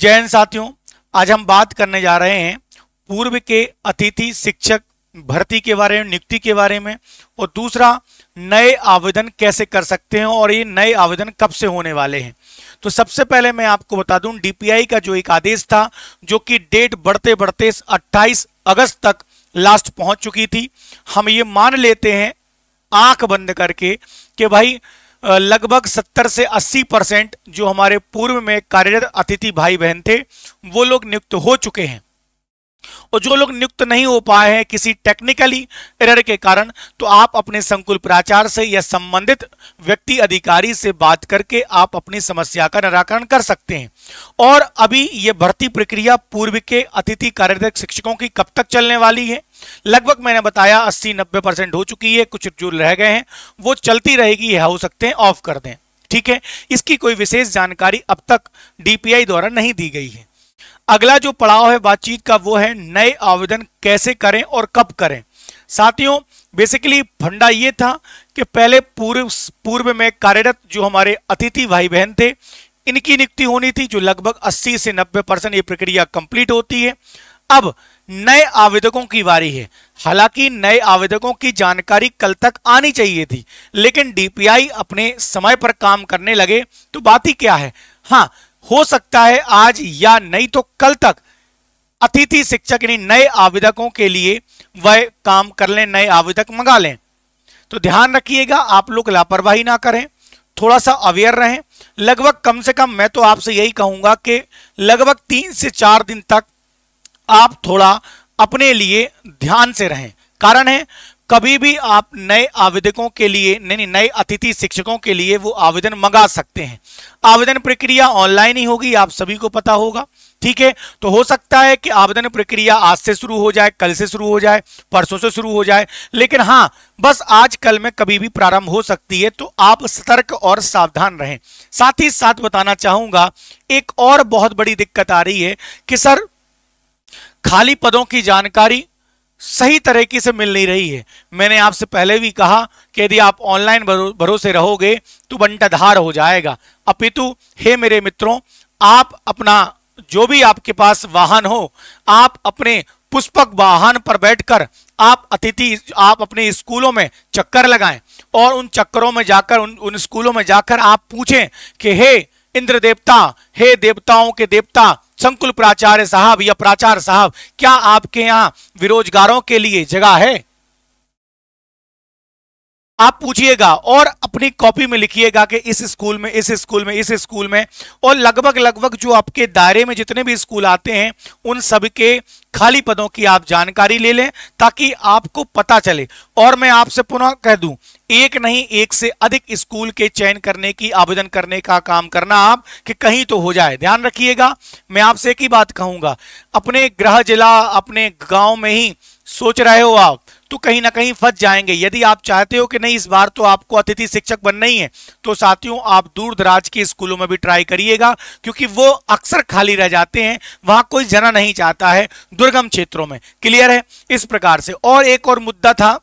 जैन साथियों आज हम बात करने जा रहे हैं पूर्व के अतिथि शिक्षक भर्ती के बारे में नियुक्ति के बारे में और दूसरा नए आवेदन कैसे कर सकते हैं और ये नए आवेदन कब से होने वाले हैं तो सबसे पहले मैं आपको बता दूं डीपीआई का जो एक आदेश था जो कि डेट बढ़ते बढ़ते 28 अगस्त तक लास्ट पहुंच चुकी थी हम ये मान लेते हैं आंख बंद करके कि भाई लगभग 70 से 80 परसेंट जो हमारे पूर्व में कार्यरत अतिथि भाई बहन थे वो लोग नियुक्त हो चुके हैं और जो लोग नियुक्त नहीं हो पाए हैं किसी टेक्निकली एरर के कारण तो आप अपने संकुल प्राचार से या संबंधित व्यक्ति अधिकारी से बात करके आप अपनी समस्या का निराकरण कर सकते हैं और अभी ये भर्ती प्रक्रिया पूर्व के अतिथि कार्यरत शिक्षकों की कब तक चलने वाली है लगभग मैंने बताया 80-90 परसेंट हो चुकी है कुछ जो रह गए हैं वो चलती रहेगी यह हो सकते हैं ऑफ कर दें ठीक है इसकी कोई विशेष जानकारी अब तक डीपीआई द्वारा नहीं दी गई है अगला जो पड़ाव है बातचीत का वो है नए आवेदन कैसे करें और कब करें साथियों बेसिकली फंडा ये था कि पहले पूर्व पूर्व में कार्यरत जो हमारे अतिथि भाई बहन थे इनकी नियुक्ति होनी थी जो लगभग 80 से 90 परसेंट ये प्रक्रिया कंप्लीट होती है अब नए आवेदकों की बारी है हालांकि नए आवेदकों की जानकारी कल तक आनी चाहिए थी लेकिन डीपीआई अपने समय पर काम करने लगे तो बात ही क्या है हाँ हो सकता है आज या नहीं तो कल तक अतिथि शिक्षक यानी नए आवेदकों के लिए वह काम कर लें नए आवेदक मंगा लें तो ध्यान रखिएगा आप लोग लापरवाही ना करें थोड़ा सा अवेयर रहें लगभग कम से कम मैं तो आपसे यही कहूंगा कि लगभग तीन से चार दिन तक आप थोड़ा अपने लिए ध्यान से रहें कारण है कभी भी आप नए आवेदकों के लिए नहीं नए अतिथि शिक्षकों के लिए वो आवेदन मंगा सकते हैं आवेदन प्रक्रिया ऑनलाइन ही होगी आप सभी को पता होगा ठीक है तो हो सकता है कि आवेदन प्रक्रिया आज से शुरू हो जाए कल से शुरू हो जाए परसों से शुरू हो जाए लेकिन हाँ बस आज कल में कभी भी प्रारंभ हो सकती है तो आप सतर्क और सावधान रहें साथ ही साथ बताना चाहूंगा एक और बहुत बड़ी दिक्कत आ रही है कि सर खाली पदों की जानकारी सही तरीके से मिल नहीं रही है मैंने आपसे पहले भी कहा कि यदि आप ऑनलाइन भरोसे रहोगे तो बंटाधार हो जाएगा अपितु हे मेरे मित्रों आप अपना जो भी आपके पास वाहन हो आप अपने पुष्पक वाहन पर बैठकर आप अतिथि आप अपने स्कूलों में चक्कर लगाएं और उन चक्करों में जाकर उन उन स्कूलों में जाकर आप पूछें कि हे इंद्र देवता हे देवताओं के देवता संकुल प्राचार्य साहब या प्राचार्य साहब क्या आपके यहाँ बेरोजगारों के लिए जगह है आप पूछिएगा और अपनी कॉपी में लिखिएगा कि इस स्कूल में इस स्कूल में इस स्कूल में और लगभग लगभग जो आपके दायरे में जितने भी स्कूल आते हैं उन सब के खाली पदों की आप जानकारी ले लें ताकि आपको पता चले और मैं आपसे पुनः कह दूं एक नहीं एक से अधिक स्कूल के चयन करने की आवेदन करने का काम करना आप कि कहीं तो हो जाए ध्यान रखिएगा मैं आपसे एक ही बात कहूंगा अपने ग्रह जिला अपने गांव में ही सोच रहे हो आप तो कहीं ना कहीं फंस जाएंगे यदि आप चाहते हो कि नहीं इस बार तो आपको अतिथि शिक्षक बनना ही है तो साथियों आप दूर दराज के स्कूलों में भी ट्राई करिएगा क्योंकि वो अक्सर खाली रह जाते हैं वहां कोई जना नहीं चाहता है दुर्गम क्षेत्रों में क्लियर है इस प्रकार से और एक और मुद्दा था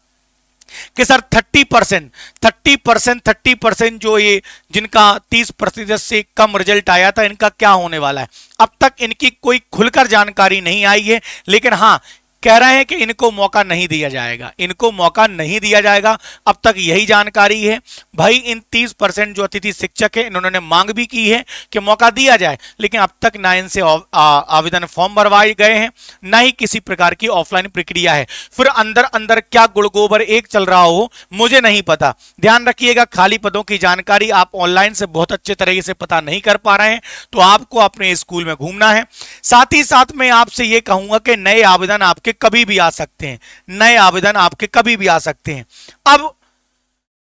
कि sir 30 percent thirty percent thirty percent जो ये जिनका 30 प्रतिशत से कम रिजल्ट आया था इनका क्या होने वाला है अब तक इनकी कोई खुलकर जानकारी नहीं आई है लेकिन हाँ कह रहे हैं कि इनको मौका नहीं दिया जाएगा इनको मौका नहीं दिया जाएगा अब तक यही जानकारी है भाई इन 30 परसेंट जो अतिथि शिक्षक है इन्होंने मांग भी की है कि मौका दिया जाए लेकिन अब तक ना इनसे आवेदन फॉर्म भरवाए गए हैं ना ही किसी प्रकार की ऑफलाइन प्रक्रिया है फिर अंदर अंदर क्या गुड़गोबर एक चल रहा हो मुझे नहीं पता ध्यान रखिएगा खाली पदों की जानकारी आप ऑनलाइन से बहुत अच्छे तरीके से पता नहीं कर पा रहे हैं तो आपको अपने स्कूल में घूमना है साथ ही साथ मैं आपसे ये कहूंगा कि नए आवेदन आपके आपके कभी भी आ सकते हैं नए आवेदन आपके कभी भी आ सकते हैं अब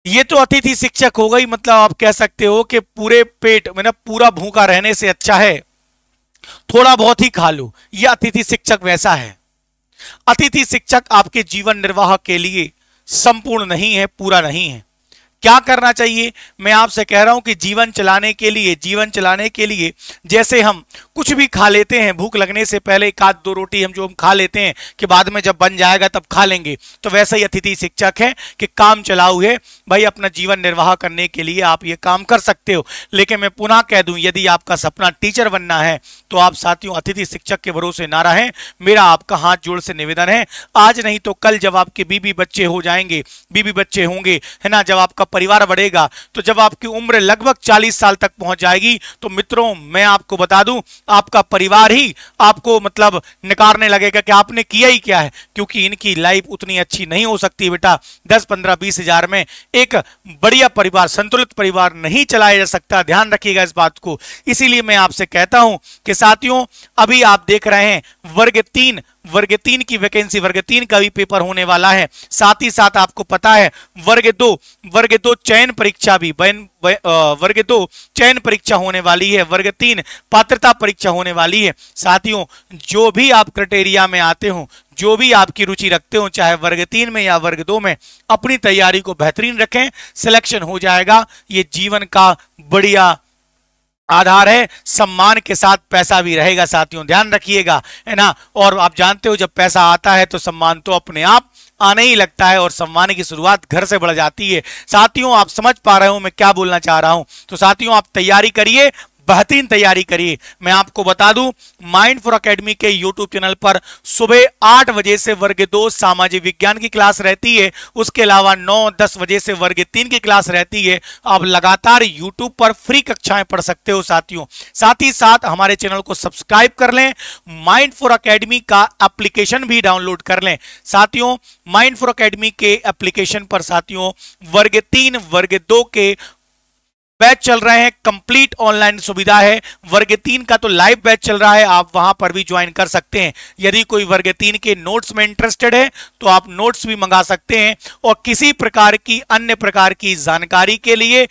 ये तो अतिथि शिक्षक होगा ही मतलब आप कह सकते हो कि पूरे पेट मतलब पूरा भूखा रहने से अच्छा है थोड़ा बहुत ही खा लो यह अतिथि शिक्षक वैसा है अतिथि शिक्षक आपके जीवन निर्वाह के लिए संपूर्ण नहीं है पूरा नहीं है क्या करना चाहिए मैं आपसे कह रहा हूं कि जीवन चलाने के लिए जीवन चलाने के लिए जैसे हम कुछ भी खा लेते हैं भूख लगने से पहले एक आध दो रोटी हम जो हम खा लेते हैं कि बाद में जब बन जाएगा तब खा लेंगे तो वैसा ही अतिथि शिक्षक है कि काम चलाऊ है भाई अपना जीवन निर्वाह करने के लिए आप ये काम कर सकते हो लेकिन मैं पुनः कह दूं यदि आपका सपना टीचर बनना है तो आप साथियों अतिथि शिक्षक के भरोसे ना रहें मेरा आपका हाथ जोड़ से निवेदन है आज नहीं तो कल जब आपके बीबी बच्चे हो जाएंगे बीबी बच्चे होंगे है ना जब आपका परिवार बढ़ेगा तो जब आपकी उम्र लगभग 40 साल तक पहुंच जाएगी तो मित्रों मैं आपको बता दूं आपका परिवार ही आपको मतलब निकारने लगेगा कि आपने किया ही क्या है क्योंकि इनकी लाइफ उतनी अच्छी नहीं हो सकती बेटा दस पंद्रह बीस हजार में एक बढ़िया परिवार संतुलित परिवार नहीं चलाया जा सकता ध्यान रखिएगा इस बात को इसीलिए मैं आपसे कहता हूं कि साथियों अभी आप देख रहे हैं वर्ग तीन वर्ग तीन की वैकेंसी वर्ग तीन का भी पेपर होने वाला है साथ ही साथ आपको पता है वर्ग दो वर्ग दो चयन परीक्षा भी बैन वर्ग दो चयन परीक्षा होने वाली है वर्ग तीन पात्रता परीक्षा होने वाली है साथियों जो भी आप क्राइटेरिया में आते हो जो भी आपकी रुचि रखते हो चाहे वर्ग तीन में या वर्ग दो में अपनी तैयारी को बेहतरीन रखें सिलेक्शन हो जाएगा ये जीवन का बढ़िया आधार है सम्मान के साथ पैसा भी रहेगा साथियों ध्यान रखिएगा है ना और आप जानते हो जब पैसा आता है तो सम्मान तो अपने आप आने ही लगता है और सम्मान की शुरुआत घर से बढ़ जाती है साथियों आप समझ पा रहे हो मैं क्या बोलना चाह रहा हूं तो साथियों आप तैयारी करिए बेहतरीन तैयारी करिए मैं आपको बता दूं माइंड फॉर अकेडमी के यूट्यूब चैनल पर सुबह आठ बजे से वर्ग दो सामाजिक विज्ञान की क्लास रहती है उसके अलावा नौ दस बजे से वर्ग तीन की क्लास रहती है आप लगातार यूट्यूब पर फ्री कक्षाएं पढ़ सकते हो साथियों साथ ही साथ हमारे चैनल को सब्सक्राइब कर लें माइंड फॉर अकेडमी का एप्लीकेशन भी डाउनलोड कर लें साथियों माइंड फॉर अकेडमी के एप्लीकेशन पर साथियों वर्ग तीन वर्ग दो के बैच चल रहे हैं कंप्लीट ऑनलाइन सुविधा है वर्ग तीन का तो लाइव बैच चल रहा है आप वहां पर भी ज्वाइन कर सकते हैं यदि कोई वर्ग तीन के नोट्स में इंटरेस्टेड है तो आप नोट्स भी मंगा सकते हैं और किसी प्रकार की अन्य प्रकार की जानकारी के लिए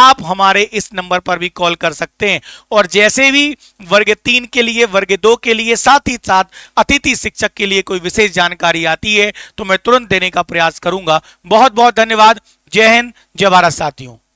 आप हमारे इस नंबर पर भी कॉल कर सकते हैं और जैसे भी वर्ग तीन के लिए वर्ग दो के लिए साथ ही साथ अतिथि शिक्षक के लिए कोई विशेष जानकारी आती है तो मैं तुरंत देने का प्रयास करूंगा बहुत बहुत धन्यवाद जय हिंद जय भारत साथियों